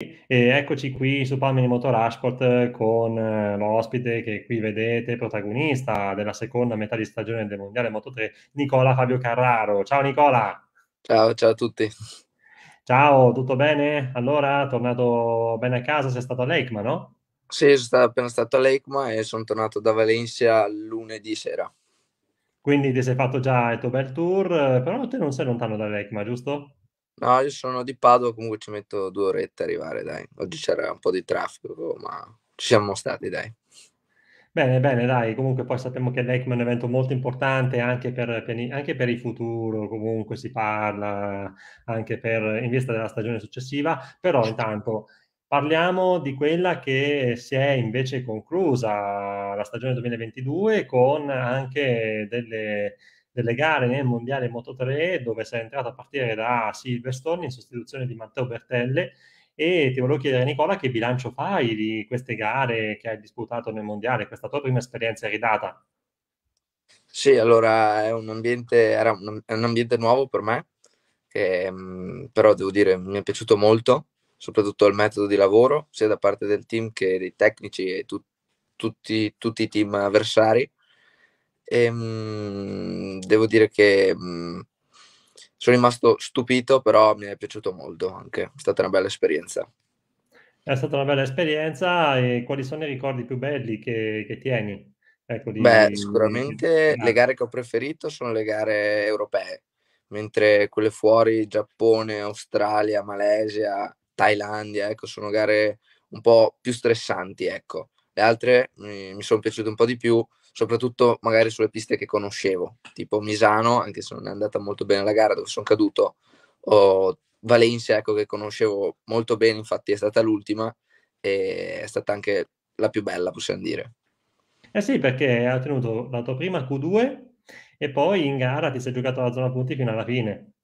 E eccoci qui su Palmini Motorsport eh, con eh, l'ospite che qui vedete, protagonista della seconda metà di stagione del Mondiale Moto 3, Nicola Fabio Carraro. Ciao Nicola! Ciao, ciao a tutti. Ciao, tutto bene? Allora, tornato bene a casa? Sei stato a Lakeman, no? Sì, sono appena stato a Lakeman e sono tornato da Valencia lunedì sera. Quindi ti sei fatto già il tuo bel tour, eh, però te non sei lontano da Lakeman, giusto? No, io sono di Padova, comunque ci metto due orette a arrivare, dai. Oggi c'era un po' di traffico, ma ci siamo stati, dai. Bene, bene, dai, comunque poi sappiamo che l'ECMA è un evento molto importante anche per, anche per, il futuro, comunque si parla anche per, in vista della stagione successiva, però intanto parliamo di quella che si è invece conclusa la stagione 2022 con anche delle, delle gare nel mondiale Moto 3 dove sei entrato a partire da Silverstone in sostituzione di Matteo Bertelle e ti volevo chiedere Nicola che bilancio fai di queste gare che hai disputato nel mondiale, questa tua prima esperienza ridata? Sì, allora è un ambiente, era un, un ambiente nuovo per me, che, mm, però devo dire mi è piaciuto molto, soprattutto il metodo di lavoro, sia da parte del team che dei tecnici e tu, tutti, tutti, i team avversari. E, ehm, mh, devo dire che mh, mhmm, sono rimasto stupito, però mi è piaciuto molto anche, è stata una bella esperienza. È stata una bella esperienza e quali sono i ricordi più belli che, che tieni? Ecco, di, Beh, sicuramente di... le gare che ho preferito sono le gare europee, mentre quelle fuori, Giappone, Australia, Malesia, Thailandia, ecco, sono gare un po' più stressanti, ecco. Le altre mi, mi sono piaciute un po' di più, soprattutto magari sulle piste che conoscevo, tipo Misano, anche se non è andata molto bene la gara dove sono caduto, o Valencia, ecco, che conoscevo molto bene, infatti è stata l'ultima e è stata anche la più bella, possiamo dire. Eh sì, perché ha tenuto la tua prima Q2 e poi in gara ti sei giocato la zona punti fino alla fine.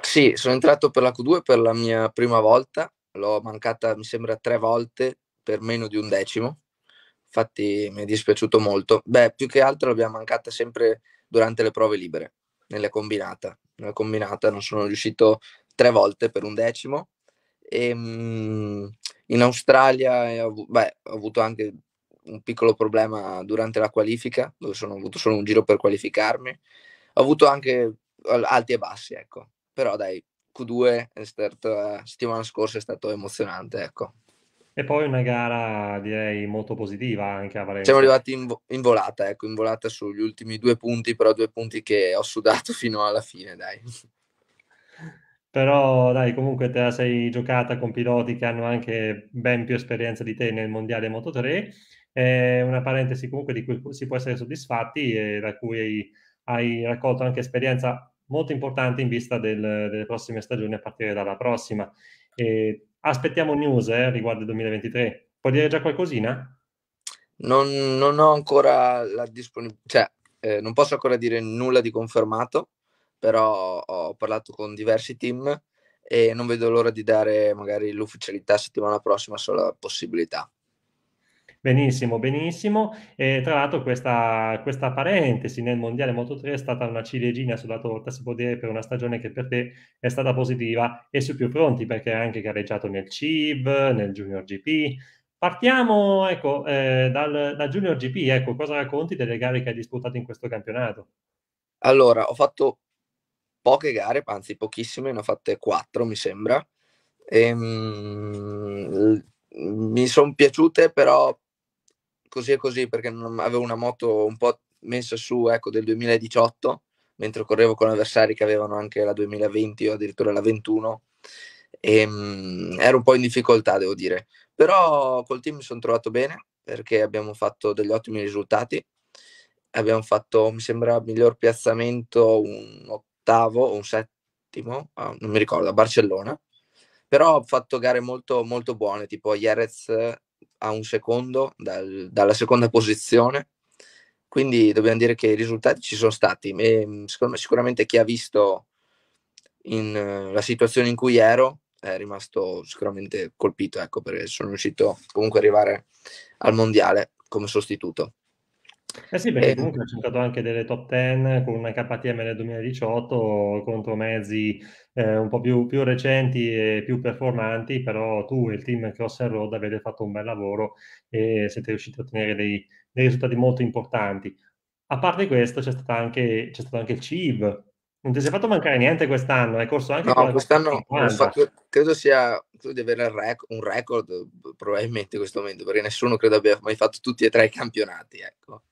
Sì, sono entrato per la Q2 per la mia prima volta, l'ho mancata mi sembra tre volte per meno di un decimo infatti mi è dispiaciuto molto. Beh, più che altro l'abbiamo mancata sempre durante le prove libere, nella combinata. Nella combinata non sono riuscito tre volte per un decimo. E, ehm, mh, in Australia ho, beh, ho avuto anche un piccolo problema durante la qualifica, dove sono avuto solo un giro per qualificarmi. Ho avuto anche alti e bassi, ecco. Però dai, Q2 è stato, la settimana scorsa è stato emozionante, ecco. E poi una gara direi molto positiva anche a Valencia. Siamo arrivati in, vo- in, volata, ecco, in volata sugli ultimi due punti, però due punti che ho sudato fino alla fine, dai. Però dai, comunque te la sei giocata con piloti che hanno anche ben più esperienza di te nel Mondiale Moto 3. È una parentesi comunque di cui si può essere soddisfatti e da cui hai, hai raccolto anche esperienza molto importante in vista del, delle prossime stagioni a partire dalla prossima. E aspettiamo news eh, riguardo il 2023. Puoi dire già qualcosina? Non, non ho ancora la disponibilità, cioè eh, non posso ancora dire nulla di confermato, però ho parlato con diversi team e non vedo l'ora di dare magari l'ufficialità settimana prossima sulla possibilità. Benissimo, benissimo. E tra l'altro questa, questa parentesi nel Mondiale Moto3 è stata una ciliegina sulla torta, si può dire, per una stagione che per te è stata positiva e su più fronti, perché hai anche gareggiato nel CIV, nel Junior GP. Partiamo ecco, eh, dal, dal, Junior GP, ecco, cosa racconti delle gare che hai disputato in questo campionato? Allora, ho fatto poche gare, anzi pochissime, ne ho fatte quattro mi sembra. Ehm, mi sono piaciute però così e così perché non, avevo una moto un po' messa su ecco, del 2018, mentre correvo con avversari che avevano anche la 2020 o addirittura la 21 e mh, ero un po' in difficoltà devo dire però col team mi sono trovato bene perché abbiamo fatto degli ottimi risultati abbiamo fatto mi sembra miglior piazzamento un ottavo o un settimo ah, non mi ricordo a Barcellona però ho fatto gare molto, molto buone tipo Jerez a un secondo dal, dalla seconda posizione, quindi dobbiamo dire che i risultati ci sono stati. E, mm, me, sicuramente chi ha visto in, eh, la situazione in cui ero è rimasto sicuramente colpito, ecco, perché sono riuscito comunque ad arrivare al mondiale come sostituto. Eh sì, perché eh, comunque ha cercato anche delle top 10 con una KTM nel 2018 contro mezzi eh, un po' più, più, recenti e più performanti, però tu e il team Cross and Road avete fatto un bel lavoro e siete riusciti a ottenere dei, dei risultati molto importanti. A parte questo c'è, anche, c'è, stato anche il CIV, non ti sei fatto mancare niente quest'anno, hai corso anche... No, quest'anno fa, credo sia, credo di avere rec- un record probabilmente in questo momento, perché nessuno credo abbia mai fatto tutti e tre i campionati, ecco.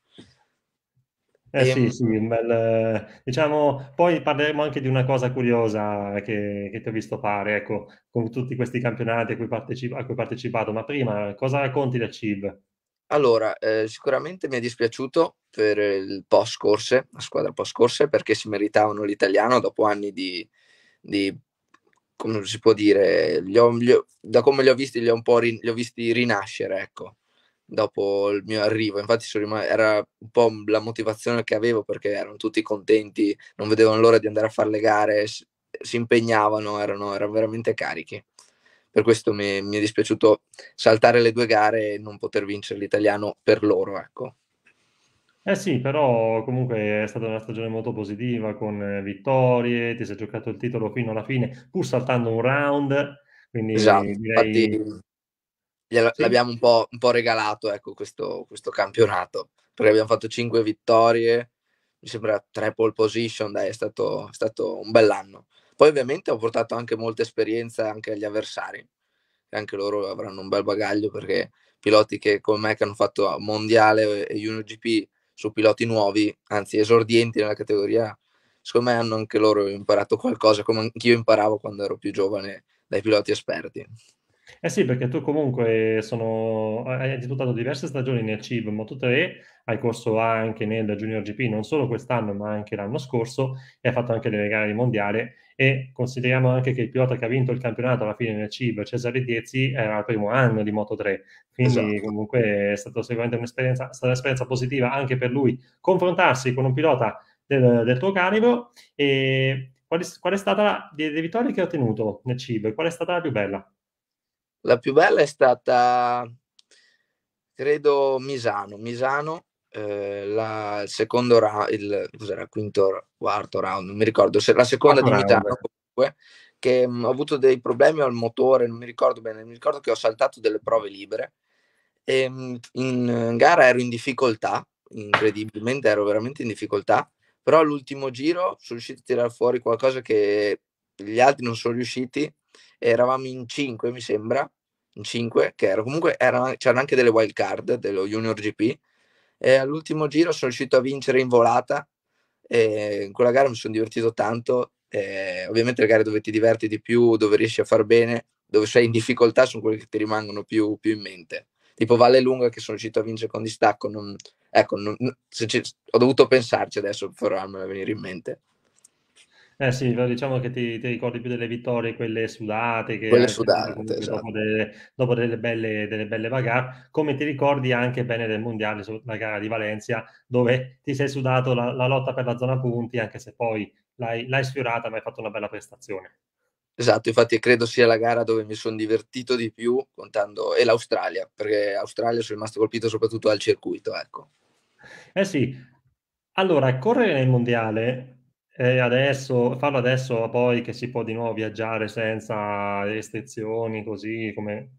Eh sì, ehm, sì, bel, diciamo, poi parleremo anche di una cosa curiosa che, che ti ho visto fare, ecco, con tutti questi campionati a cui, parteci- a cui hai partecipato, ma prima cosa racconti da CIV? Allora, eh, sicuramente mi è dispiaciuto per il post corse, la squadra post corse, perché si meritavano l'italiano dopo anni di, di come si può dire, li ho, li ho, da come li ho visti, li ho un po' ri, ho visti rinascere, ecco dopo il mio arrivo. Infatti rim- era un po' la motivazione che avevo perché erano tutti contenti, non vedevano l'ora di andare a fare le gare, si, si impegnavano, erano, erano, veramente carichi. Per questo mi, mi, è dispiaciuto saltare le due gare e non poter vincere l'italiano per loro, ecco. Eh sì, però comunque è stata una stagione molto positiva con eh, vittorie, ti sei giocato il titolo fino alla fine, pur saltando un round, quindi esatto, direi... infatti gliela, sì. l'abbiamo un po', un po', regalato ecco, questo, questo, campionato, perché abbiamo fatto 5 vittorie, mi sembra tre pole position, dai, è stato, è stato un bell'anno. Poi ovviamente ho portato anche molta esperienza anche agli avversari, anche loro avranno un bel bagaglio perché piloti che come me che hanno fatto mondiale e Junior GP su piloti nuovi, anzi esordienti nella categoria, secondo me hanno anche loro imparato qualcosa come anch'io imparavo quando ero più giovane dai piloti esperti. Eh sì, perché tu comunque sono, hai disputato diverse stagioni nel CIV Moto 3, hai corso anche nel Junior GP non solo quest'anno ma anche l'anno scorso e hai fatto anche delle gare di mondiale e consideriamo anche che il pilota che ha vinto il campionato alla fine nel CIV, Cesare Diezzi, era il primo anno di Moto 3, quindi esatto. comunque è stata sicuramente un'esperienza, stata un'esperienza positiva anche per lui confrontarsi con un pilota del, del tuo calibro e qual è, qual è stata la, delle vittorie che hai ottenuto nel CIV, qual è stata la più bella? La più bella è stata, credo, Misano. Misano, eh, la, il secondo round, il, cos'era, quinto, quarto round, non mi ricordo, se la seconda Quarto di Misano comunque, che mh, mm, ho avuto dei problemi al motore, non mi ricordo bene, mi ricordo che ho saltato delle prove libere. E, mh, mm, in gara ero in difficoltà, incredibilmente ero veramente in difficoltà, però all'ultimo giro sono riuscito a tirare fuori qualcosa che gli altri non sono riusciti, eravamo in 5, mi sembra, in 5, che era, comunque era, c'erano anche delle wild card dello Junior GP. E all'ultimo giro sono riuscito a vincere in volata. E in quella gara mi sono divertito tanto. E ovviamente le gare dove ti diverti di più, dove riesci a far bene, dove sei in difficoltà, sono quelle che ti rimangono più, più in mente. Tipo Valle Lunga, che sono riuscito a vincere con distacco. Non, ecco, non, ci, ho dovuto pensarci adesso per farmela venire in mente. Eh sì, diciamo che ti, ti, ricordi più delle vittorie, quelle sudate, che quelle sudate, esatto. dopo, delle, dopo delle, belle, delle belle bagarre, come ti ricordi anche bene del mondiale, la gara di Valencia, dove ti sei sudato la, la lotta per la zona punti, anche se poi l'hai, l'hai sfiorata, ma hai fatto una bella prestazione. Esatto, infatti credo sia la gara dove mi sono divertito di più contando e l'Australia, perché l'Australia sono rimasto colpito soprattutto al circuito, ecco. Eh sì. Allora, correre nel mondiale e adesso, farlo adesso poi che si può di nuovo viaggiare senza restrizioni, così come,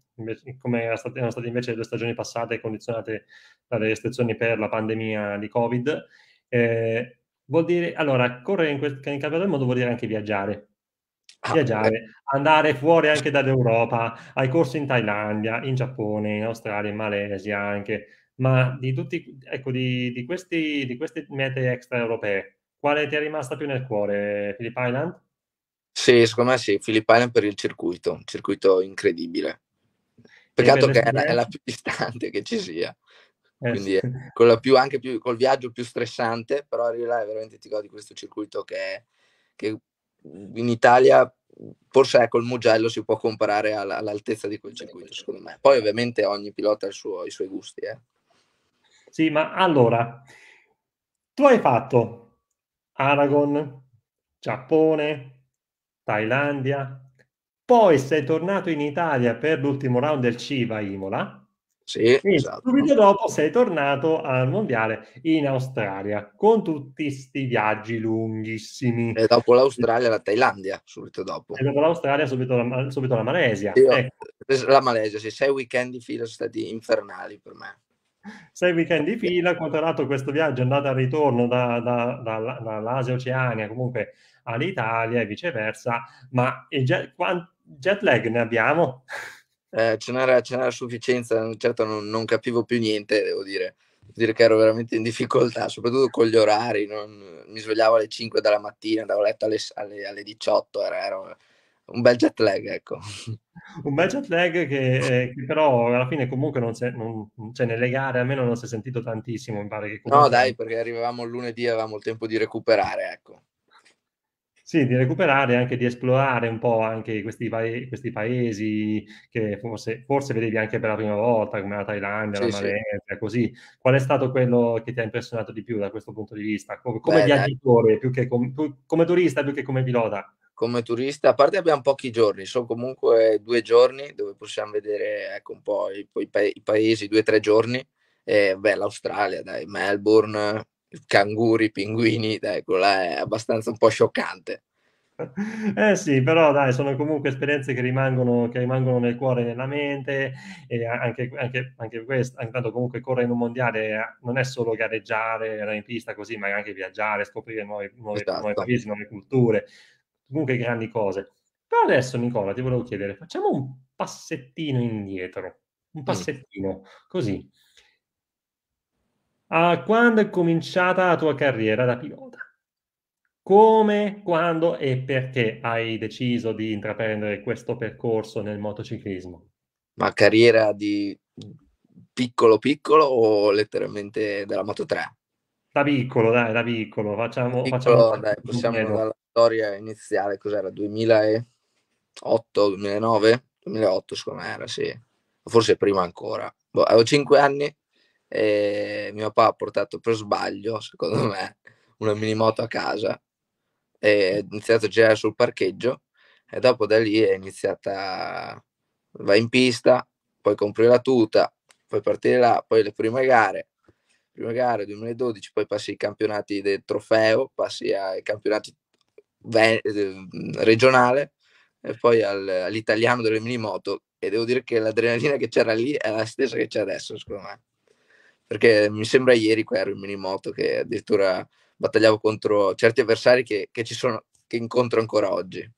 come erano state invece le due stagioni passate condizionate dalle restrizioni per la pandemia di Covid, eh, vuol dire, allora, correre in, quel, in campionato del mondo vuol dire anche viaggiare. Ah, viaggiare, ah, andare fuori anche dall'Europa, hai corsi in Thailandia, in Giappone, in Australia, in Malesia anche, ma di tutti, ecco, di, di, questi, di queste mete extraeuropee quale ti è rimasta più nel cuore, Philip Island? Sì, secondo me sì, Philip Island per il circuito, un circuito incredibile. Peccato che è la, è la, più distante che ci sia. Eh, Quindi sì. è più, anche più, col viaggio più stressante, però là arrivare veramente ti godi questo circuito che, è, che in Italia forse ecco il Mugello si può comparare alla, all'altezza di quel circuito secondo me poi ovviamente ogni pilota ha suo, i suoi gusti eh. sì ma allora tu hai fatto Aragon, Giappone, Thailandia. Poi sei tornato in Italia per l'ultimo round del CIVA Imola. Sì, esatto. subito dopo sei tornato al mondiale in Australia con tutti questi viaggi lunghissimi. E dopo l'Australia la Thailandia, subito dopo. E dopo l'Australia subito la, subito la Malesia. Io, ecco. La Malesia, sì, sei weekend di fila sono stati infernali per me sei weekend di fila, controllato questo viaggio andata e ritorno da, da, da, dall'Asia Oceania comunque all'Italia e viceversa, ma il jet, quant, jet lag ne abbiamo? Eh, ce, n'era, ce n'era sufficienza, certo non, non, capivo più niente, devo dire. Devo dire che ero veramente in difficoltà, soprattutto con gli orari. Non, mi svegliavo alle 5 della mattina, andavo a letto alle, alle, alle 18, era, ero, un bel jet lag, ecco. Un bel jet lag che, eh, che però alla fine comunque non c'è, non, cioè nelle gare almeno non si è sentito tantissimo, mi pare che comunque... No dai, perché arrivavamo il lunedì e avevamo il tempo di recuperare, ecco. Sì, di recuperare e anche di esplorare un po' anche questi, paesi, questi paesi che forse, forse, vedevi anche per la prima volta, come la Thailandia, sì, la Malesia, sì. così. Qual è stato quello che ti ha impressionato di più da questo punto di vista? Come, come viaggiatore, più che com- come turista, più che come pilota? come turista, a parte abbiamo pochi giorni, sono comunque due giorni dove possiamo vedere ecco, un po' i, i, pa- i paesi, due o tre giorni, e, beh, l'Australia, dai, Melbourne, canguri, pinguini, dai, quello è abbastanza un po' scioccante. Eh sì, però dai, sono comunque esperienze che rimangono, che rimangono nel cuore e nella mente e anche, anche, anche questo, anche tanto comunque correre in un mondiale eh, non è solo gareggiare, andare in pista così, ma anche viaggiare, scoprire nuovi, nuovi, esatto. nuovi paesi, nuove culture comunque grandi cose. Però adesso, Nicola, ti volevo chiedere, facciamo un passettino indietro, un mm. passettino, mm. così. A quando è cominciata la tua carriera da pilota? Come, quando e perché hai deciso di intraprendere questo percorso nel motociclismo? Ma carriera di piccolo piccolo o letteralmente della Moto 3? Da piccolo, dai, da piccolo, facciamo... Da piccolo, facciamo dai, possiamo dalla, storia iniziale, cos'era? 2008, 2009? 2008 secondo me era, sì. Forse prima ancora. Boh, avevo 5 anni e mio papà ha portato per sbaglio, secondo me, una minimoto a casa e ho iniziato a girare sul parcheggio e dopo da lì è iniziata vai in pista poi compri la tuta poi partire là poi le prime gare prime gare 2012 poi passi ai campionati del trofeo passi ai campionati Ehm, regionale e poi al, all'italiano delle minimoto e devo dire che l'adrenalina che c'era lì è la stessa che c'è adesso secondo me perché mi sembra ieri qua ero in minimoto che addirittura battagliavo contro certi avversari che, che ci sono che incontro ancora oggi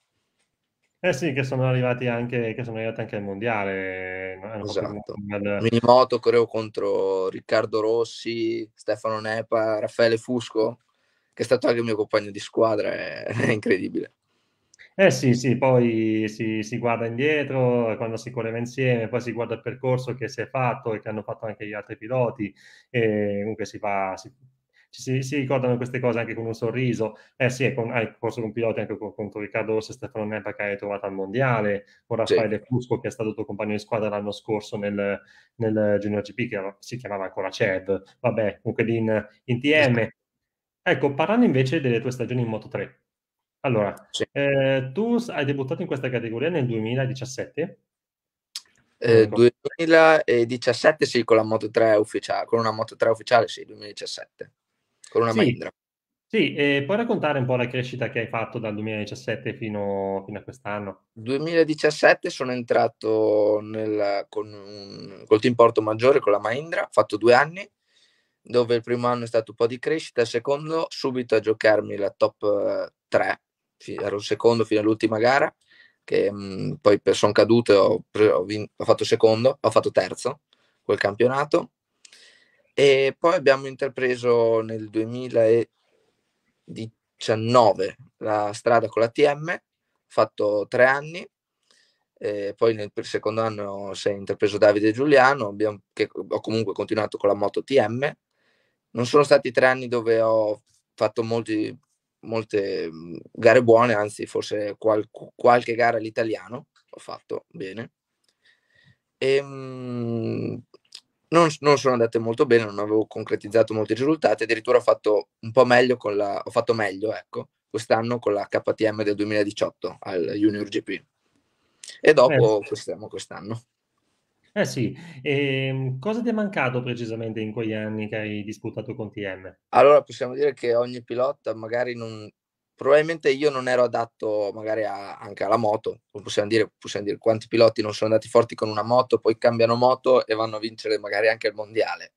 eh sì, che sono arrivati anche, sono arrivati anche al mondiale. No? Esatto. Al... Minimoto correvo contro Riccardo Rossi, Stefano Nepa, Raffaele Fusco, che è stato anche il mio compagno di squadra, è, è incredibile. Eh sì, sì, poi si, si, guarda indietro quando si correva insieme, poi si guarda il percorso che si è fatto e che hanno fatto anche gli altri piloti, e comunque si fa, si, si, si, ricordano queste cose anche con un sorriso. Eh sì, con, hai ah, corso con piloti anche con, contro Riccardo Rossi e Stefano Nepa che hai trovato al mondiale, con Raffaele sì. Fusco che è stato tuo compagno di squadra l'anno scorso nel, nel Junior GP che si chiamava ancora CED. vabbè, comunque in, in TM. Esatto. Ecco, parlando invece delle tue stagioni in Moto3. Allora, sì. eh, tu hai debuttato in questa categoria nel 2017? Eh, 2017 sì, con la Moto3 ufficiale, con una Moto3 ufficiale sì, 2017, con una sì. Mahindra. Sì, eh, puoi raccontare un po' la crescita che hai fatto dal 2017 fino, fino a quest'anno? 2017 sono entrato nel, con un, col team Porto Maggiore, con la Mahindra, ho fatto due anni, dove il primo anno è stato un po' di crescita, il secondo subito a giocarmi la top 3, eh, ero secondo fino all'ultima gara, che mh, mm, poi sono caduto, ho, ho, ho fatto secondo, ho fatto terzo quel campionato e poi abbiamo intrapreso nel 2019 la strada con la TM, fatto tre anni e poi nel secondo anno si è intrapreso Davide Giuliano, abbiamo, che ho comunque continuato con la moto TM non sono stati tre anni dove ho fatto molti, molte mm, gare buone, anzi forse qual, qualche gara all'italiano ho fatto bene. E, ehm, mh, non, non, sono andate molto bene, non avevo concretizzato molti risultati, addirittura ho fatto un po' meglio con la, ho fatto meglio, ecco, quest'anno con la KTM del 2018 al Junior GP. E dopo eh. quest'anno. quest'anno. Eh sì, e ehm, cosa ti è mancato precisamente in quegli anni che hai disputato con TM? Allora possiamo dire che ogni pilota magari non... Probabilmente io non ero adatto magari a, anche alla moto, possiamo dire, possiamo dire quanti piloti non sono andati forti con una moto, poi cambiano moto e vanno a vincere magari anche il mondiale.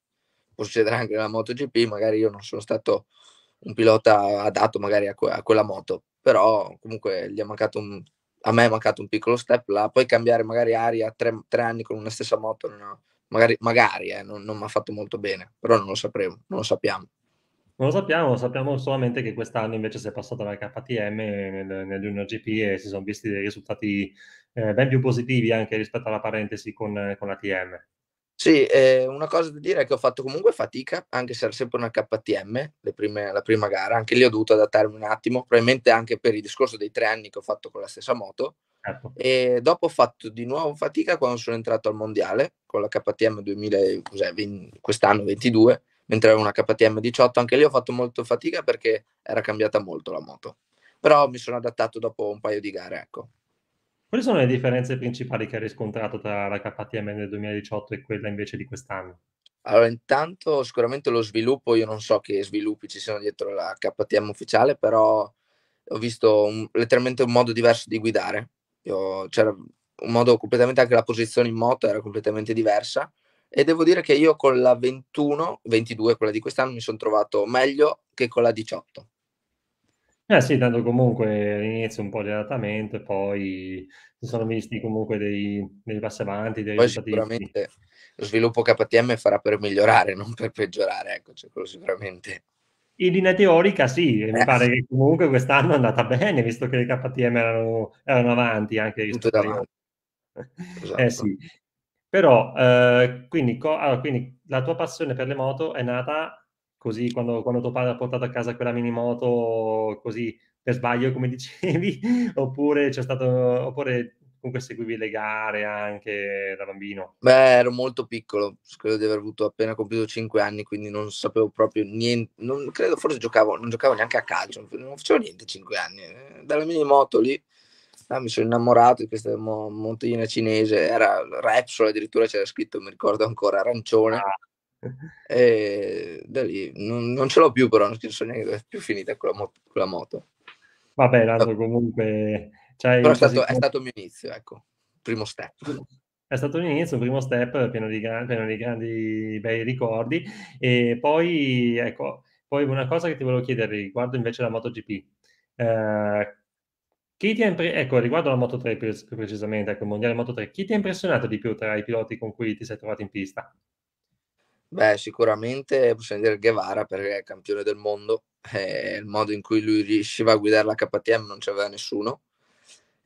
Può succedere anche nella MotoGP, magari io non sono stato un pilota adatto magari a, que- a quella moto, però comunque gli è mancato un, a me è mancato un piccolo step là, poi cambiare magari aria tre, tre anni con una stessa moto, no, magari, magari eh, non, non mi ha fatto molto bene, però non lo sapremo, non lo sappiamo. Non lo sappiamo, sappiamo solamente che quest'anno invece si è passato alla KTM nel, nel Junior GP e si sono visti dei risultati eh, ben più positivi anche rispetto alla parentesi con, con la TM. Sì, ehm, una cosa da dire è che ho fatto comunque fatica, anche se era sempre una KTM le prime la prima gara, anche lì ho dovuto adattarmi un attimo, probabilmente anche per il discorso dei tre anni che ho fatto con la stessa moto. Certo. E dopo ho fatto di nuovo fatica quando sono entrato al mondiale con la KTM 2000, 20, quest'anno 22, mentre avevo una KTM 18, anche lì ho fatto molto fatica perché era cambiata molto la moto. Però mi sono adattato dopo un paio di gare, ecco. Quali sono le differenze principali che hai riscontrato tra la KTM del 2018 e quella invece di quest'anno? Allora, intanto sicuramente lo sviluppo, io non so che sviluppi ci siano dietro la KTM ufficiale, però ho visto un, letteralmente un modo diverso di guidare. Io, c'era un modo completamente, anche la posizione in moto era completamente diversa. E devo dire che io con la 21, 22, quella di quest'anno, mi sono trovato meglio che con la 18. Eh sì, tanto comunque all'inizio un po' di adattamento e poi si sono visti comunque dei, dei passi avanti, dei Poi sicuramente lo sviluppo KTM farà per migliorare, non per peggiorare, ecco, cioè quello sicuramente. In linea teorica sì, e mi eh. pare che comunque quest'anno è andata bene, visto che le KTM erano, erano avanti anche Tutto rispetto agli davanti, altri. Eh sì, esatto. però eh, quindi, co- allora, quindi la tua passione per le moto è nata così quando, quando tuo padre ha portato a casa quella mini moto così per sbaglio, come dicevi, oppure c'è stato, oppure comunque seguivi le gare anche da bambino? Beh, ero molto piccolo, credo di aver avuto appena compiuto 5 anni, quindi non sapevo proprio niente, non, credo forse giocavo, non giocavo neanche a calcio, non facevo niente 5 anni, eh, dalla mini moto lì. Ah, mi sono innamorato di questa mo- montagnina cinese, era Repsol addirittura c'era scritto, mi ricordo ancora, arancione. Ah e da lì non, non, ce l'ho più, però non so neanche dove è più finita quella, mo- quella moto. Vabbè, tanto comunque... Cioè, però è stato, è stato il mio inizio, ecco, primo step. è stato l'inizio, un primo step pieno di, gran, pieno di, grandi bei ricordi. E poi, ecco, poi una cosa che ti volevo chiedere riguardo invece la MotoGP. Eh, chi ti ha ecco, riguardo la Moto3 più precisamente, ecco, il Mondiale Moto3, chi ti ha impressionato di più tra i piloti con cui ti sei trovato in pista? Beh, sicuramente possiamo dire Guevara perché è campione del mondo, eh, il modo in cui lui riusciva a guidare la KTM non c'aveva nessuno.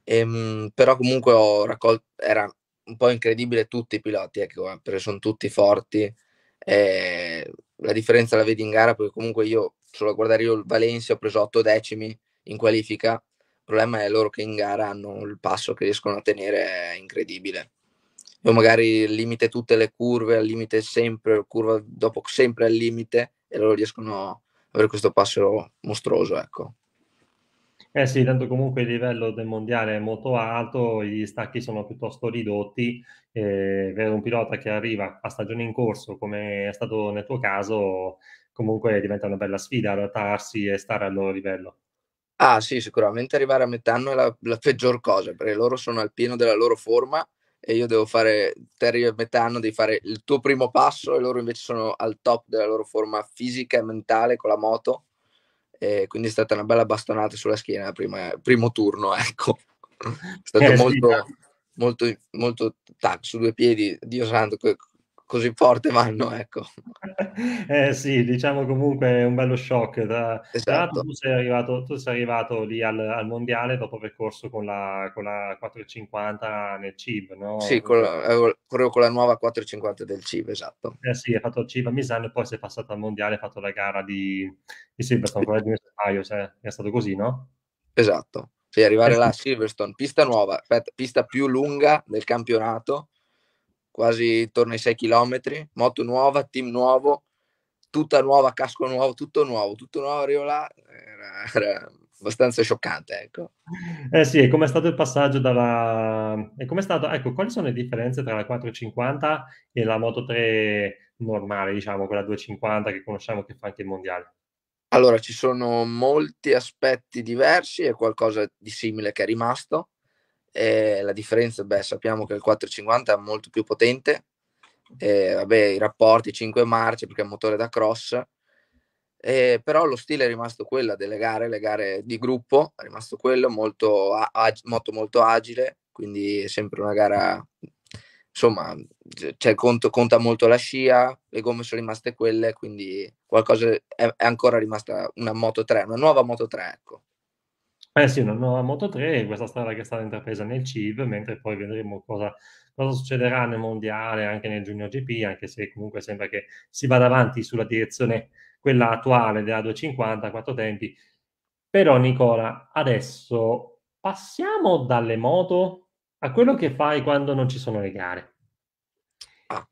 Ehm, però comunque ho raccolto, era un po' incredibile tutti i piloti, ecco, eh, perché sono tutti forti. Eh, la differenza la vedi in gara perché comunque io, solo a guardare io il Valencia, ho preso otto decimi in qualifica. Il problema è loro che in gara hanno il passo che riescono a tenere è incredibile dove magari al limite tutte le curve, al limite sempre, curva dopo sempre al limite, e loro riescono a avere questo passo mostruoso, ecco. Eh sì, tanto comunque il livello del mondiale è molto alto, gli stacchi sono piuttosto ridotti, eh, per un pilota che arriva a stagione in corso, come è stato nel tuo caso, comunque diventa una bella sfida adattarsi e stare al loro livello. Ah sì, sicuramente arrivare a metà anno è la, la peggior cosa, perché loro sono al pieno della loro forma e io devo fare, Terry e a metà anno, devi fare il tuo primo passo e loro invece sono al top della loro forma fisica e mentale con la moto. E quindi è stata una bella bastonata sulla schiena prima, primo turno, ecco. È stato eh, molto, sì. molto, molto, tac, su due piedi, Dio santo, così forte vanno, ecco. eh sì, diciamo comunque è un bello shock. Da, esatto. tu, sei arrivato, tu sei arrivato lì al, al mondiale dopo aver corso con la, con la 450 nel CIB, no? Sì, con la, eh, correvo con la nuova 450 del CIB, esatto. Eh sì, hai fatto il CIB a Misano e poi sei passato al mondiale, hai fatto la gara di, di Silverstone, quella di Mespaio, cioè è stato così, no? Esatto. Cioè arrivare eh, là a Silverstone, pista nuova, aspetta, pista più lunga del campionato, quasi intorno ai 6 km, moto nuova, team nuovo, tutta nuova, casco nuovo, tutto nuovo, tutto nuovo, arrivo là, era, era abbastanza scioccante, ecco. Eh sì, e com'è stato il passaggio dalla... e com'è stato, ecco, quali sono le differenze tra la 450 e la Moto 3 normale, diciamo, quella 250 che conosciamo che fa anche il mondiale? Allora, ci sono molti aspetti diversi e qualcosa di simile che è rimasto. Eh, la differenza, beh, sappiamo che il 450 è molto più potente, eh, vabbè, i rapporti 5 marce perché è un motore da cross, eh, però lo stile è rimasto quello delle gare, le gare di gruppo, è rimasto quello, molto, ag- molto, molto agile, quindi è sempre una gara, insomma, cioè, conto, conta molto la scia, le gomme sono rimaste quelle, quindi qualcosa è, è ancora rimasta una Moto 3, una nuova Moto 3, ecco. Eh sì, una nuova Moto 3 questa strada che è stata intrapresa nel CIV, mentre poi vedremo cosa, cosa succederà nel mondiale, anche nel Junior GP, anche se comunque sembra che si vada avanti sulla direzione quella attuale della 250 quattro tempi. Però Nicola, adesso passiamo dalle moto a quello che fai quando non ci sono le gare. Ah.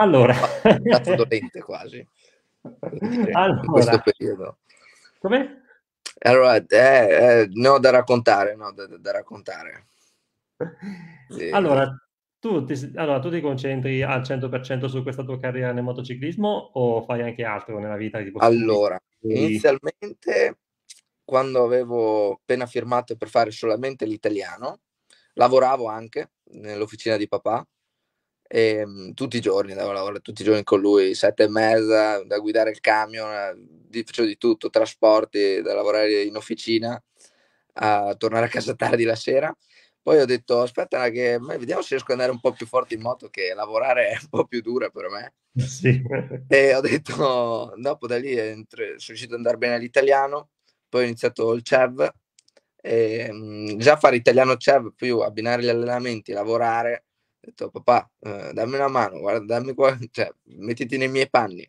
Allora, ah, dolente quasi. allora, in questo periodo. Come? Allora, eh, eh, ne da raccontare, no, da, da raccontare. Sì. Allora, tu ti, allora, tu ti, concentri al 100% su questa tua carriera nel motociclismo o fai anche altro nella vita? Tipo... Allora, inizialmente quando avevo appena firmato per fare solamente l'italiano, lavoravo anche nell'officina di papà e, ehm, tutti i giorni andavo a lavorare tutti i giorni con lui, sette e mezza, da guidare il camion, eh, facevo di tutto, trasporti, da lavorare in officina, a tornare a casa tardi la sera. Poi ho detto, aspetta, che, vediamo se riesco ad andare un po' più forte in moto, che lavorare è un po' più dura per me. Sì. E ho detto, dopo da lì entro, sono riuscito ad andare bene all'italiano, poi ho iniziato il CEV, e, ehm, già fare italiano CEV più abbinare gli allenamenti, lavorare, ho detto papà, eh, dammi una mano, guarda, dammi qua, cioè, mettiti nei miei panni.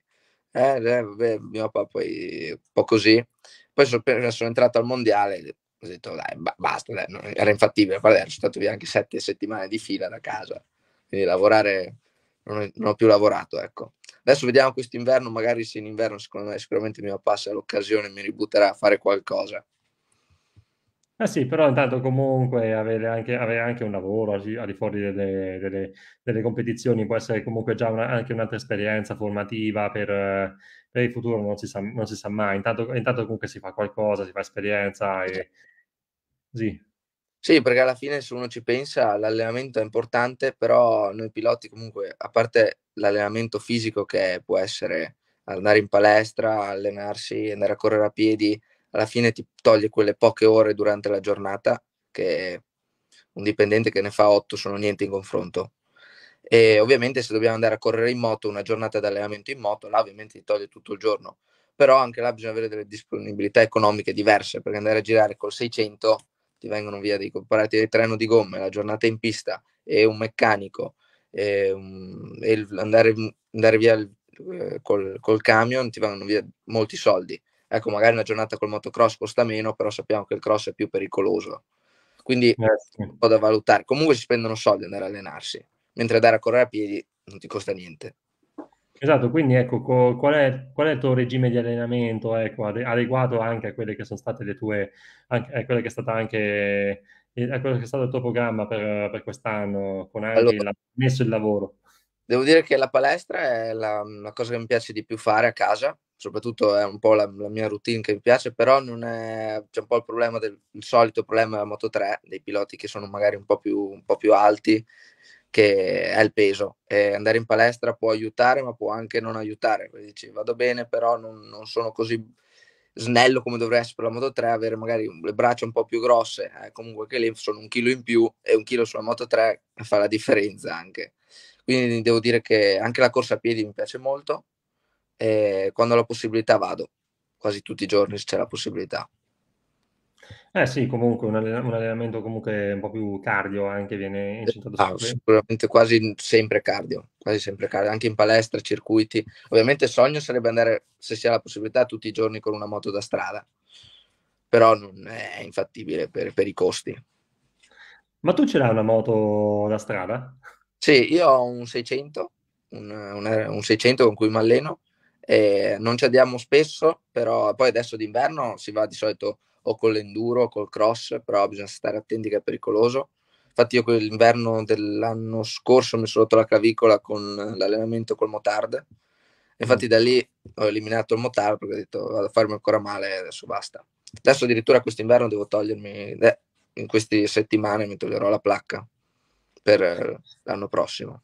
Eh, eh, vabbè, mio papà poi un po' così. Poi sono, sono entrato al mondiale, ho detto dai, ba- basta, dai, no, era infattibile, guarda, sono stato via anche sette settimane di fila da casa, quindi lavorare non, non ho più lavorato, ecco. Adesso vediamo quest'inverno, magari se in inverno secondo me sicuramente mio papà se l'occasione mi ributterà a fare qualcosa. Ah sì, però intanto comunque avere anche, avere anche un lavoro al di fuori delle, delle, delle competizioni può essere comunque già una- anche un'altra esperienza formativa per, per il futuro, non si sa, non si sa mai. Intanto, intanto comunque si fa qualcosa, si fa esperienza e sì. Sì, perché alla fine se uno ci pensa l'allenamento è importante, però noi piloti comunque, a parte l'allenamento fisico che può essere andare in palestra, allenarsi, andare a correre a piedi, alla fine ti toglie quelle poche ore durante la giornata che un dipendente che ne fa 8 sono niente in confronto. E ovviamente se dobbiamo andare a correre in moto, una giornata di allenamento in moto, là ovviamente ti toglie tutto il giorno, però anche là bisogna avere delle disponibilità economiche diverse, perché andare a girare col 600 ti vengono via dei comparati del treno di gomme, la giornata in pista e un meccanico, e, um, e andare, andare, via eh, col, col camion ti vengono via molti soldi. Ecco, magari una giornata col motocross costa meno, però sappiamo che il cross è più pericoloso. Quindi eh, sì. un po' da valutare. Comunque si spendono soldi andare a allenarsi, mentre andare a correre a piedi non ti costa niente. Esatto, quindi ecco, co- qual, è, qual, è, il tuo regime di allenamento ecco, adeguato anche a quelle che sono state le tue, anche, eh, a quello che è stato il tuo programma per, per quest'anno, con anche allora, la, messo il lavoro? Devo dire che la palestra è la, la cosa che mi piace di più fare a casa, soprattutto è un po' la, la, mia routine che mi piace, però non è, c'è un po' il problema del il solito problema della Moto 3, dei piloti che sono magari un po' più, un po più alti, che è il peso. E andare in palestra può aiutare, ma può anche non aiutare. Quindi dici vado bene, però non, non sono così snello come dovrei essere per la Moto 3, avere magari le braccia un po' più grosse, eh, comunque che lì sono un chilo in più e un chilo sulla Moto 3 fa la differenza anche. Quindi devo dire che anche la corsa a piedi mi piace molto, e eh, quando ho la possibilità vado, quasi tutti i giorni se c'è la possibilità. Eh sì, comunque un, allen- un allenamento comunque un po' più cardio eh, anche viene incentrato ah, Sicuramente quasi sempre cardio, quasi sempre cardio, anche in palestra, circuiti. Ovviamente il sogno sarebbe andare, se si ha la possibilità, tutti i giorni con una moto da strada, però non è infattibile per, per i costi. Ma tu ce l'hai una moto da strada? Sì, io ho un 600, un, un, un 600 con cui mi alleno eh, non ci andiamo spesso, però poi adesso d'inverno si va di solito o con l'enduro o col cross, però bisogna stare attenti che è pericoloso. Infatti io quell'inverno dell'anno scorso mi sono rotto la clavicola con l'allenamento col motard. Mm. Infatti da lì ho eliminato il motard perché ho detto vado a farmi ancora male, adesso basta. Adesso addirittura quest'inverno devo togliermi, eh, in queste settimane mi toglierò la placca per eh, l'anno prossimo.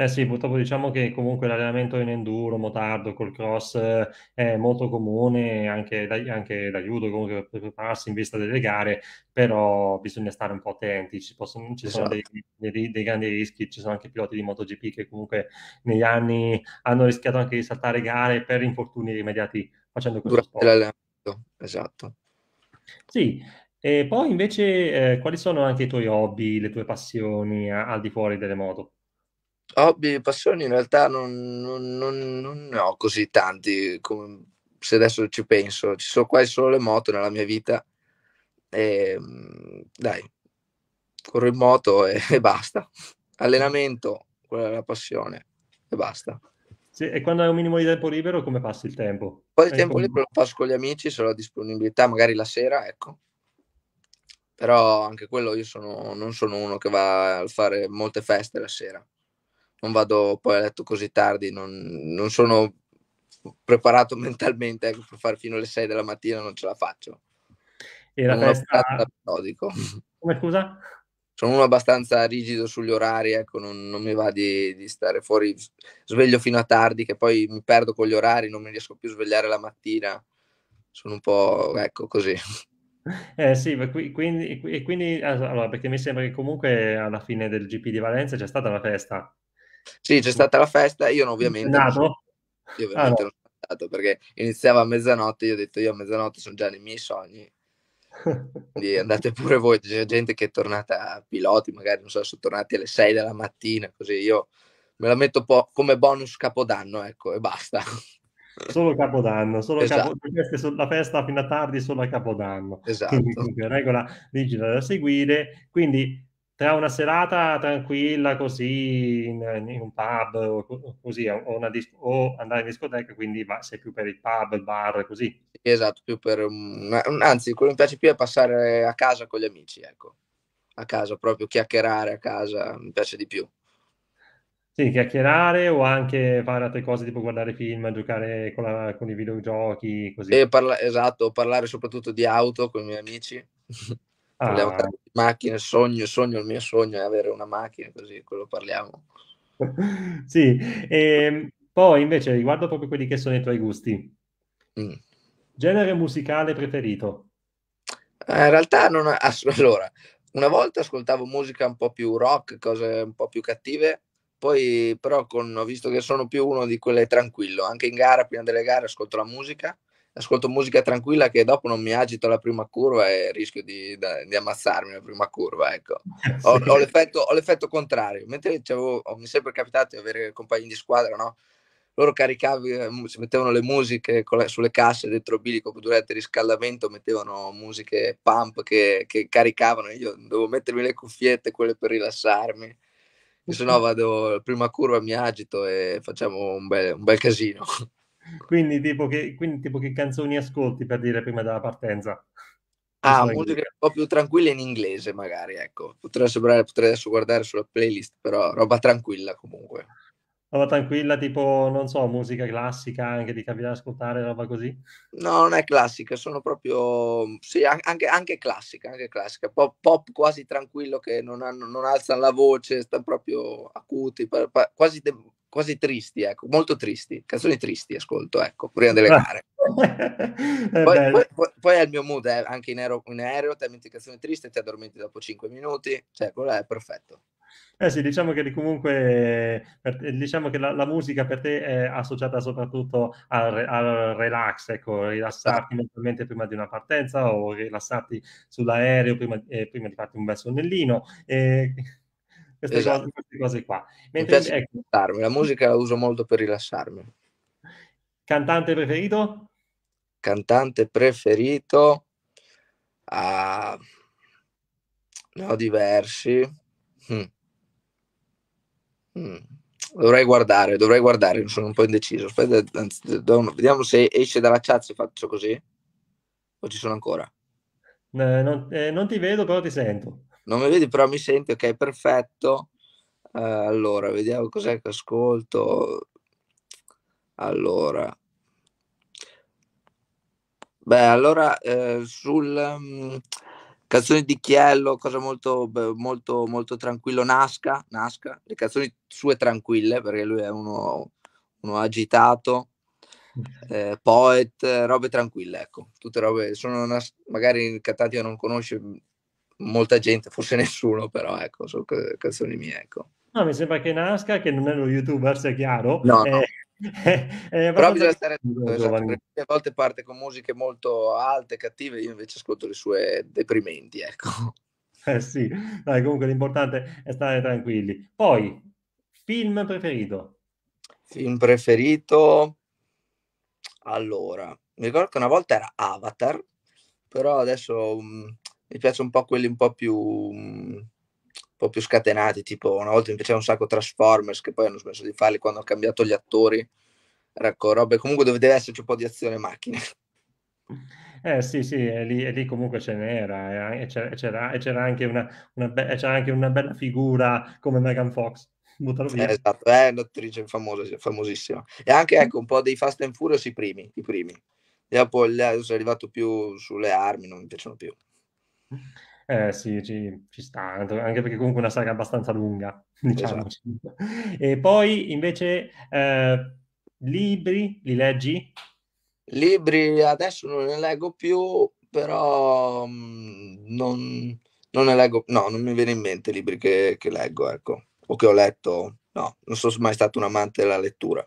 Eh sì, purtroppo diciamo che comunque l'allenamento in enduro, motardo, col cross eh, è molto comune anche da, anche da comunque per prepararsi in vista delle gare, però bisogna stare un po' attenti, ci, possono, ci esatto. sono dei, dei, dei, grandi rischi, ci sono anche piloti di MotoGP che comunque negli anni hanno rischiato anche di saltare gare per infortuni rimediati facendo questo Durante l'allenamento, esatto. Sì, e poi invece eh, quali sono anche i tuoi hobby, le tue passioni al di fuori delle moto? Hobby passioni in realtà non, non, non- non ne ho così tanti, come- se adesso ci penso. Ci sono quasi solo le moto nella mia vita. E, ehm, dai, corro in moto e, e basta. Allenamento, quella è la passione, e basta. Sì, e quando hai un minimo di tempo libero, come passi il tempo? Poi il Hai tempo libero lo passo con gli amici, se ho la disponibilità, magari la sera, ecco. Però anche quello io sono, non sono uno che va a fare molte feste la sera non vado poi a letto così tardi, non, non sono preparato mentalmente ecco, per fare fino alle 6 della mattina, non ce la faccio. E la sono testa... Come scusa? Sono uno abbastanza rigido sugli orari, ecco, non, non mi va di, di, stare fuori, sveglio fino a tardi, che poi mi perdo con gli orari, non mi riesco più a svegliare la mattina, sono un po', ecco, così. Eh sì, e quindi, quindi, allora, perché mi sembra che comunque alla fine del GP di Valenza c'è stata una festa, sì, c'è stata la festa, io non ovviamente... Nato? Io ovviamente ah, non sono andato perché iniziava a mezzanotte, io ho detto io a mezzanotte sono già nei miei sogni. Quindi andate pure voi, c'è gente che è tornata a piloti, magari non so, sono tornati alle 6 della mattina, così io me la metto un po- come bonus capodanno, ecco, e basta. Solo Capodanno, solo esatto. Capo... la festa fino a tardi solo a Capodanno. Esatto. Quindi, regola rigida da seguire. Quindi tra una serata tranquilla così in, in un pub o, così, o, dis- o, andare in discoteca, quindi va, sei più per il pub, il bar, così. Esatto, più per... Un, anzi, quello che mi piace più è passare a casa con gli amici, ecco. A casa, proprio chiacchierare a casa, mi piace di più. Sì, chiacchierare o anche fare altre cose tipo guardare film, giocare con, la, con i videogiochi, così. Parla- esatto, parlare soprattutto di auto con i miei amici. Parliamo ah. di macchine, sogno, sogno, il mio sogno è avere una macchina, così quello parliamo. sì, e ehm, poi invece riguardo proprio quelli che sono i tuoi gusti. Mm. Genere musicale preferito? Eh, in realtà non... Allora, una volta ascoltavo musica un po' più rock, cose un po' più cattive, poi però con, ho visto che sono più uno di quelle tranquillo, anche in gara, prima delle gare ascolto la musica ascolto musica tranquilla che dopo non mi agito alla prima curva e rischio di, di ammazzarmi alla prima curva. Ecco. Eh, ho, ho, l'effetto, ho, l'effetto, contrario. Mentre mi è sempre capitato di avere compagni di squadra, no? loro caricavano, eh, si mettevano le musiche la, sulle casse dentro il bilico durante il riscaldamento, mettevano musiche pump che, che caricavano, io dovevo mettermi le cuffiette, quelle per rilassarmi se no vado prima curva mi agito e facciamo un bel, un bel casino quindi tipo, che, quindi tipo che canzoni ascolti per dire prima della partenza? Ah, musica un po' più tranquilla in inglese magari, ecco. Potrebbe sembrare, potrei adesso guardare sulla playlist, però roba tranquilla comunque. Roba tranquilla, tipo, non so, musica classica anche, di capire di ascoltare roba così? No, non è classica, sono proprio... Sì, anche, anche classica, anche classica. Pop, pop quasi tranquillo che non, hanno, non alzano la voce, stanno proprio acuti, quasi de- quasi tristi, ecco, molto tristi, canzoni tristi ascolto, ecco, prima delle ah. gare. Eh, poi, eh. poi, poi, è il mio mood, eh, anche in aereo, in aereo ti metti canzoni tristi e ti addormenti dopo 5 minuti, cioè quello è perfetto. Eh sì, diciamo che comunque per, diciamo che la, la, musica per te è associata soprattutto al, al relax, ecco, rilassarti esatto. mentalmente prima di una partenza o rilassarti sull'aereo prima, eh, prima di farti un bel sonnellino. E eh, queste, esatto. cose, queste cose qua. Mentre, mi piace ecco, rilassarmi, la musica la uso molto per rilassarmi. Cantante preferito? Cantante preferito? Uh, ne ho diversi. Mm. Mm. Dovrei guardare, dovrei guardare, sono un po' indeciso. Aspetta, vediamo se esce dalla chat se faccio così. O ci sono ancora? Eh, non, eh, non ti vedo, però ti sento non mi vedi, però mi senti, ok, perfetto. Eh, allora, vediamo cos'è che ascolto. Allora. Beh, allora, eh, sul... Um, canzoni di Chiello, cosa molto, molto, molto tranquillo, Nasca, Nasca, le canzoni sue tranquille, perché lui è uno, uno agitato, mm. eh, poet, robe tranquille, ecco, tutte robe, sono una, magari cantati che non conosce molta gente, forse nessuno, però ecco, sono canzoni mie, ecco. No, mi sembra che Nasca, che non è uno youtuber, sia chiaro. No, eh, no. Eh, eh, però bisogna stare attenzione, esatto, a volte parte con musiche molto alte, cattive, io invece ascolto le sue deprimenti, ecco. Eh sì, Dai, comunque l'importante è stare tranquilli. Poi, film preferito? Film preferito? Allora, mi ricordo che una volta era Avatar, però adesso um, mi piacciono un po' quelli un po' più, un po più scatenati, tipo una volta mi piaceva un sacco Transformers, che poi hanno smesso di farli quando hanno cambiato gli attori, racco, robe, comunque dove deve esserci un po' di azione macchine. Eh sì, sì, e lì, lì comunque ce n'era, e c'era, c'era, c'era, anche una, una be- c'era, anche una, bella figura come Megan Fox. Eh, esatto, è un'attrice famosa, famosissima. E anche ecco, un po' dei Fast and Furious i primi, i primi. Dopo sono arrivato più sulle armi, non mi piacciono più. Eh sì, ci, ci, sta, anche perché comunque è una saga abbastanza lunga, diciamo. Esatto. E poi invece eh, libri, li leggi? Libri adesso non ne leggo più, però mm, non, non ne leggo, no, non mi viene in mente libri che, che leggo, ecco, o che ho letto. No, non sono mai stato un amante della lettura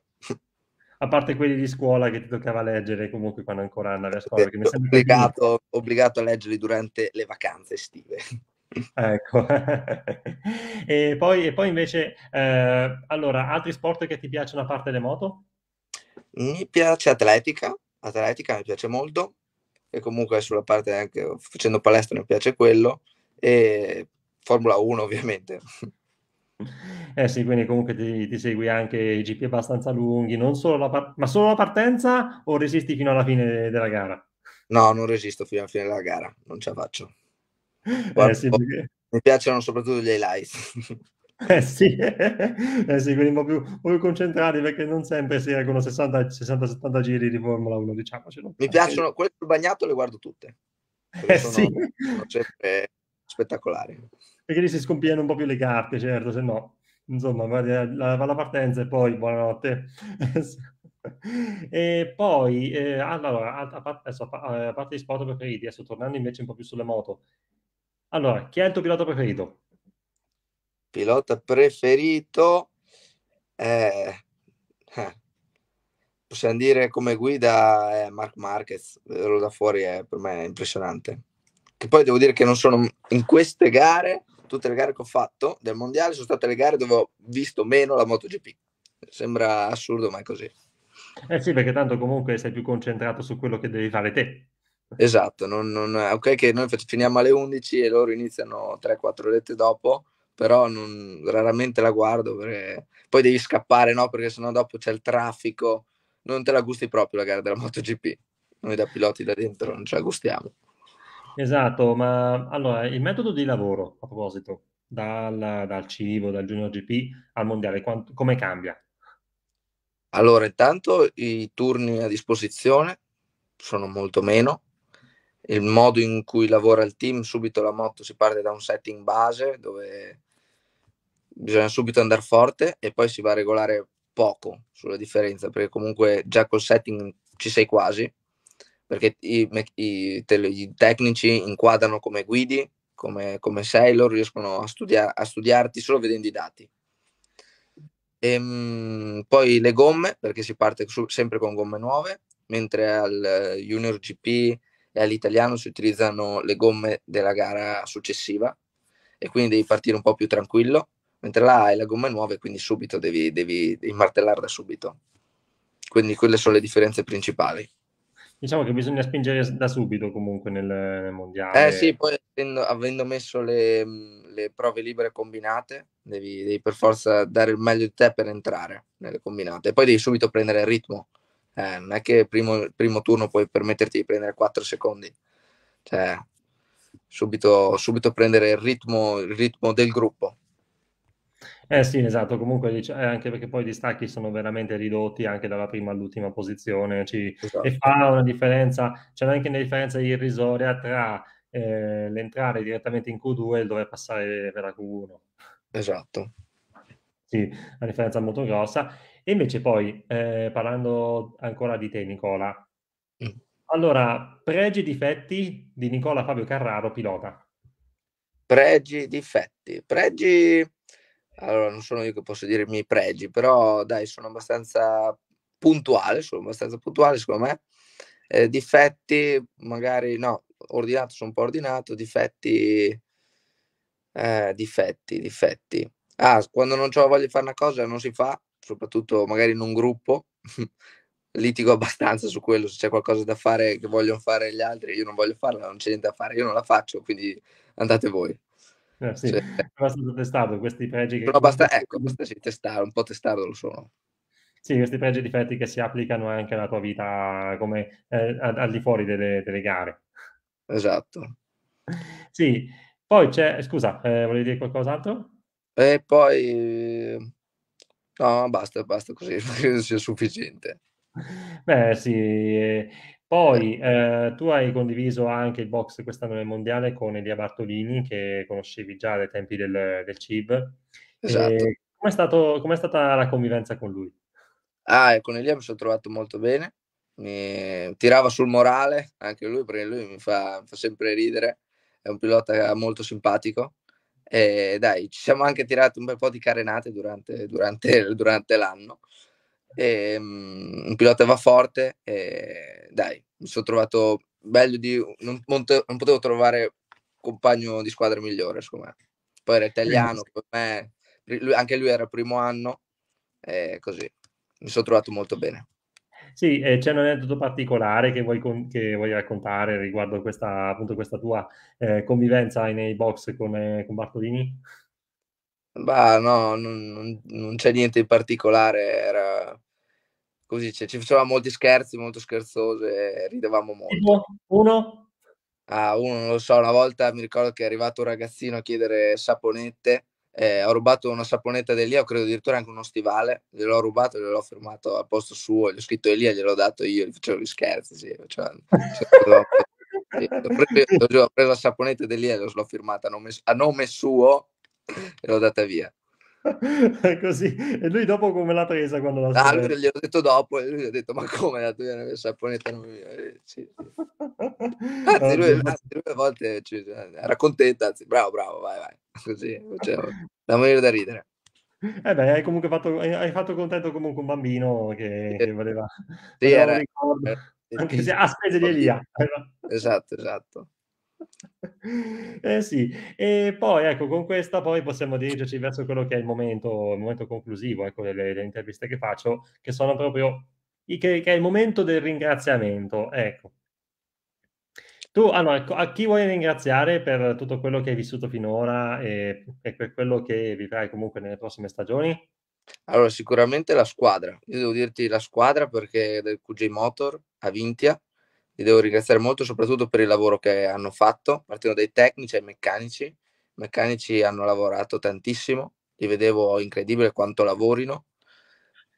a parte quelli di scuola che ti toccava leggere comunque quando ancora andavi a scuola. Perché mi sembra obbligato, che... obbligato a leggerli durante le vacanze estive. Ecco, e, poi, e, poi, invece, eh, allora, altri sport che ti piacciono a parte le moto? Mi piace atletica, atletica mi piace molto, e comunque sulla parte anche facendo palestra mi piace quello, e Formula 1 ovviamente. Eh sì, quindi comunque ti, ti segui anche i GP abbastanza lunghi, non solo la par- ma solo la partenza o resisti fino alla fine della gara? No, non resisto fino alla fine della gara, non ce la faccio. Guarda, eh sì, perché... Mi piacciono soprattutto gli highlights. Eh sì, eh sì, quindi un po' più, più concentrati perché non sempre si reggono 60-70 giri di Formula 1, diciamocelo. Mi piacciono, quelle sul bagnato le guardo tutte. Eh sono, sì. sono sempre spettacolari perché lì si scompiano un po' più le carte, certo, se no, insomma, va la, la partenza e poi buonanotte. e poi, eh, allora, a, parte, adesso, eh, a parte gli sport preferiti, adesso tornando invece un po' più sulle moto. Allora, chi è il tuo pilota preferito? Pilota preferito? Eh, eh, possiamo dire come guida eh, Mark Marquez, vederlo da fuori è per me impressionante. Che poi devo dire che non sono in queste gare tutte le gare che ho fatto del mondiale sono state le gare dove ho visto meno la MotoGP. Sembra assurdo, ma è così. Eh sì, perché tanto comunque sei più concentrato su quello che devi fare te. Esatto, non, non, ok che noi finiamo alle 11 e loro iniziano 3-4 ore dopo, però non, raramente la guardo perché poi devi scappare, no? Perché sennò dopo c'è il traffico, non te la gusti proprio la gara della MotoGP. Noi da piloti da dentro non ce la gustiamo. Esatto, ma allora il metodo di lavoro, a proposito, dal, dal Civo, dal Junior GP al Mondiale, quant- come cambia? Allora, intanto i turni a disposizione sono molto meno, il modo in cui lavora il team, subito la moto si parte da un setting base dove bisogna subito andare forte e poi si va a regolare poco sulla differenza, perché comunque già col setting ci sei quasi, perché i, i, te, i tecnici inquadrano come guidi, come, come sei, loro riescono a, studia- a studiarti solo vedendo i dati. E, ehm, mh, poi le gomme, perché si parte su, sempre con gomme nuove, mentre al eh, Junior GP e all'italiano si utilizzano le gomme della gara successiva e quindi devi partire un po' più tranquillo, mentre là hai le gomme nuove, quindi subito devi, devi, devi martellare da subito. Quindi quelle sono le differenze principali. Diciamo che bisogna spingere da subito comunque nel, nel mondiale. Eh sì, poi avendo, avendo messo le, le, prove libere combinate, devi, devi, per forza dare il meglio di te per entrare nelle combinate. poi devi subito prendere il ritmo. Eh, non è che primo, primo turno puoi permetterti di prendere 4 secondi. Cioè, subito, subito prendere il ritmo, il ritmo del gruppo. Eh sì, esatto, comunque dic- eh, anche perché poi gli stacchi sono veramente ridotti anche dalla prima all'ultima posizione ci- esatto. e fa una differenza, c'è anche una differenza irrisoria tra eh, l'entrare direttamente in Q2 e il dover passare per la Q1. Esatto. Sì, una differenza molto grossa. E invece poi, eh, parlando ancora di te Nicola, mm. allora, pregi e difetti di Nicola Fabio Carraro, pilota. Pregi, difetti. Pregi allora, non sono io che posso dire i miei pregi, però dai, sono abbastanza puntuale, sono abbastanza puntuale secondo me. Eh, difetti, magari no, ordinato sono un po' ordinato, difetti, eh, difetti, difetti. Ah, quando non ho voglia di fare una cosa non si fa, soprattutto magari in un gruppo. Litigo abbastanza su quello, se c'è qualcosa da fare che vogliono fare gli altri, io non voglio farla, non c'è niente da fare, io non la faccio, quindi andate voi. Eh, sì. cioè, però sono testardo questi pregi che... Però basta, ecco, basta sì, testare, un po' testardo lo sono. Sì, questi pregi e difetti che si applicano anche alla tua vita come eh, al di fuori delle, delle gare. Esatto. Sì, poi c'è, scusa, eh, volevi dire qualcos'altro? E poi... No, basta, basta così, credo sia sufficiente. Beh, sì, eh, poi eh. eh, tu hai condiviso anche il box quest'anno nel mondiale con Elia Bartolini, che conoscevi già dai tempi del, del CIB. Esatto. Come è stata la convivenza con lui? Ah, con Elia mi sono trovato molto bene, mi tirava sul morale anche lui, perché lui mi fa, mi fa sempre ridere, è un pilota molto simpatico. E dai, ci siamo anche tirati un bel po' di carenate durante, durante, durante l'anno. E, um, un pilota va forte e dai, mi sono trovato meglio di... Non, non potevo trovare compagno di squadra migliore, secondo me. Poi era italiano, me, lui, anche lui era primo anno, e così. Mi sono trovato molto bene. Sì, eh, c'è un aneddoto particolare che vuoi, con- che vuoi raccontare riguardo questa, appunto, questa tua eh, convivenza nei box con, eh, con Bartolini? Bah, no, non non c'è niente in particolare, era così, cioè ci facevamo molti scherzi, molto scherzose ridevamo molto. Uno? Ah, uno non lo so, una volta mi ricordo che è arrivato un ragazzino a chiedere saponette, ehm, ho rubato una saponetta da lì, ho credo addirittura anche uno stivale, gliel'ho rubato, gliel'ho fermato al posto suo, gli ho scritto Elia, gliel'ho dato io, gli facevo gli scherzi, sì, facevo sì, ho preso, ho preso la saponetta da lì e l'ho firmata a nome a nome suo e l'ho data via. Così. E lui dopo come l'ha presa quando l'ha Ah, lui ho detto dopo e lui ha detto ma come la tua nella saponetta non mia? Eh, sì, sì. lui, anzi, lui a volte cioè, era contenta, anzi, bravo, bravo, vai, vai. Così, cioè, da morire da ridere. Eh beh, hai comunque fatto, hai fatto contento comunque un bambino che, che voleva... Sì, era... Anche se a spese di Elia. Esatto, esatto eh sì, e poi ecco, con questa poi possiamo dirigerci verso quello che è il momento, il momento conclusivo ecco, delle, delle, interviste che faccio, che sono proprio che, che è il momento del ringraziamento. Ecco. Tu, ah ecco, a chi vuoi ringraziare per tutto quello che hai vissuto finora e, e per quello che vivrai comunque nelle prossime stagioni? Allora, sicuramente la squadra. Io devo dirti la squadra perché del QJ Motor a Vintia li devo ringraziare molto soprattutto per il lavoro che hanno fatto, partendo dai tecnici ai meccanici. I meccanici hanno lavorato tantissimo, li vedevo incredibile quanto lavorino.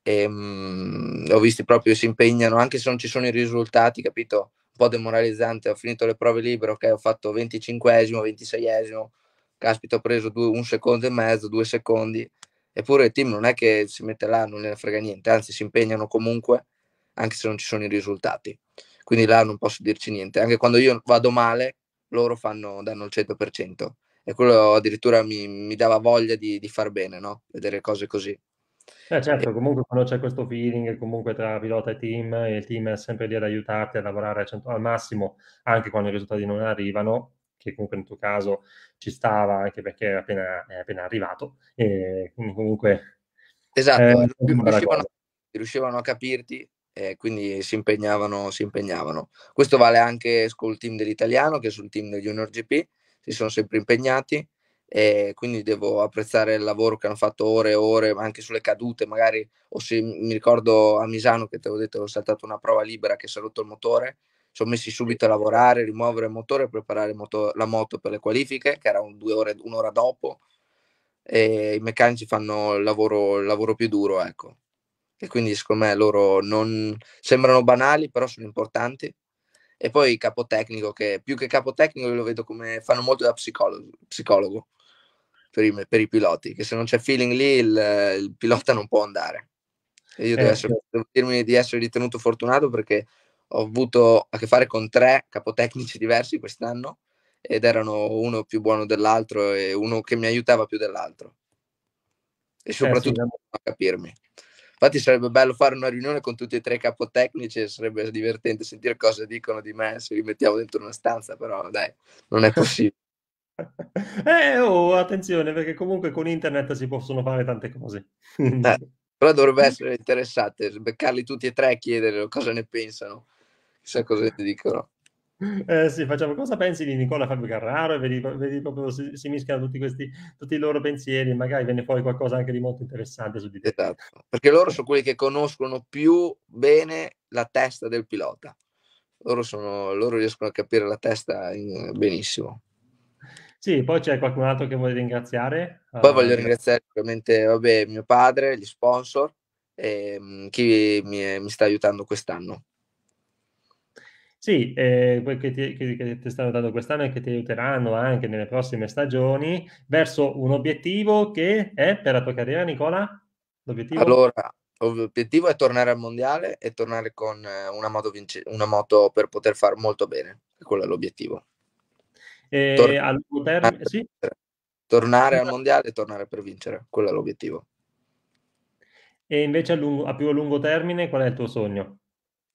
E, ehm, mh, ho visto proprio che si impegnano anche se non ci sono i risultati, capito? Un po' demoralizzante, ho finito le prove libere, ok, ho fatto 25esimo, 26esimo, caspita ho preso due, un secondo e mezzo, due secondi, eppure il team non è che si mette là, non ne frega niente, anzi si impegnano comunque, anche se non ci sono i risultati. Quindi là non posso dirci niente. Anche quando io vado male, loro fanno, danno il 100%. E quello addirittura mi, mi dava voglia di, di far bene, no? Vedere cose così. Eh certo, comunque quando c'è questo feeling comunque tra pilota e team, e il team è sempre lì ad aiutarti a lavorare al massimo, anche quando i risultati non arrivano, che comunque nel tuo caso ci stava anche perché è appena, è appena arrivato. E comunque, esatto, eh, riuscivano, riuscivano, a capirti eh, quindi si impegnavano, si impegnavano. Questo vale anche sul team dell'italiano che sul team del Junior GP si sono sempre impegnati e quindi devo apprezzare il lavoro che hanno fatto ore e ore, anche sulle cadute, magari, o se mi ricordo a Misano che ti avevo detto, che ho saltato una prova libera che si è rotto il motore, sono messi subito a lavorare, rimuovere il motore, preparare moto- la moto per le qualifiche, che era un due ore, un'ora dopo, e i meccanici fanno il lavoro, il lavoro più duro, ecco e quindi secondo me loro non sembrano banali, però sono importanti. E poi il capotecnico, che più che capotecnico lo vedo come fanno molto da psicologo, psicologo per, i, per, i, piloti, che se non c'è feeling lì il, il pilota non può andare. E io eh, devo, essere, certo. devo dirmi di essere ritenuto fortunato perché ho avuto a che fare con tre capotecnici diversi quest'anno ed erano uno più buono dell'altro e uno che mi aiutava più dell'altro. E soprattutto eh, sì, a capirmi. Infatti sarebbe bello fare una riunione con tutti e tre i capotecnici e sarebbe divertente sentire cosa dicono di me se li mettiamo dentro una stanza, però dai, non è possibile. eh, oh, attenzione, perché comunque con internet si possono fare tante cose. eh, però dovrebbe essere interessante, beccarli tutti e tre e chiedere cosa ne pensano, chissà cosa ne eh. dicono. Eh sì, facciamo cosa pensi di Nicola Fabio Carraro e vedi, vedi proprio si, si, mischiano tutti, questi, tutti i loro pensieri e magari viene fuori qualcosa anche di molto interessante su di te. Esatto, perché loro sono quelli che conoscono più bene la testa del pilota. Loro, sono, loro riescono a capire la testa in, benissimo. Sì, poi c'è qualcun altro che vuoi ringraziare? Poi voglio eh, ringraziare ovviamente vabbè, mio padre, gli sponsor e ehm, chi mi, mi sta aiutando quest'anno. Sì, eh, che, ti, che, che ti stanno dando quest'anno e che ti aiuteranno anche nelle prossime stagioni verso un obiettivo che è per la tua carriera, Nicola? L'obiettivo? Allora, l'obiettivo è tornare al mondiale e tornare con eh, una moto, vince- una moto per poter fare molto bene. Quello è l'obiettivo. E Tor- lungo termine, sì. Tornare al mondiale e tornare per vincere. Quello è l'obiettivo. E invece a, lungo, a più a lungo termine, qual è il tuo sogno?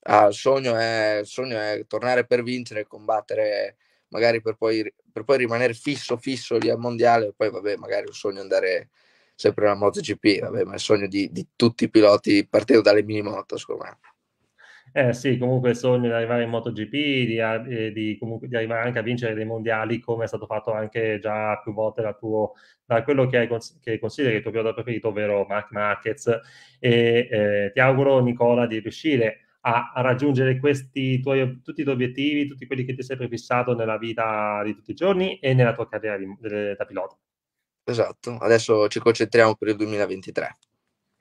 Ah, il, sogno è, il sogno è tornare per vincere, e combattere magari per poi, per poi rimanere fisso, fisso lì al mondiale e poi vabbè magari il sogno è andare sempre nella MotoGP, vabbè ma è il sogno di, di tutti i piloti partendo dalle mini moto secondo me. Eh sì, comunque il sogno di arrivare in MotoGP, di, eh, di, comunque, di, arrivare anche a vincere dei mondiali, come è stato fatto anche già più volte da, tuo, da quello che, hai, che, consideri il tuo pilota preferito, ovvero Mark Marquez. E eh, ti auguro, Nicola, di riuscire a, a raggiungere tuoi, tutti i tuoi obiettivi, tutti quelli che ti sei prefissato nella vita di tutti i giorni e nella tua carriera di, da pilota. Esatto, adesso ci concentriamo per il 2023.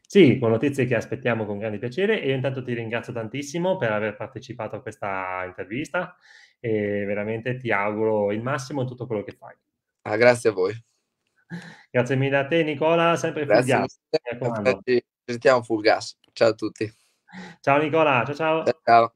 Sì, con notizie che aspettiamo con grande piacere e io intanto ti ringrazio tantissimo per aver partecipato a questa intervista e veramente ti auguro il massimo in tutto quello che fai. Ah, grazie a voi. Grazie mille a te Nicola, sempre grazie full gas. Ci sentiamo Fulgas. Ciao a tutti. Ciao Nicola, ciao ciao. Ciao.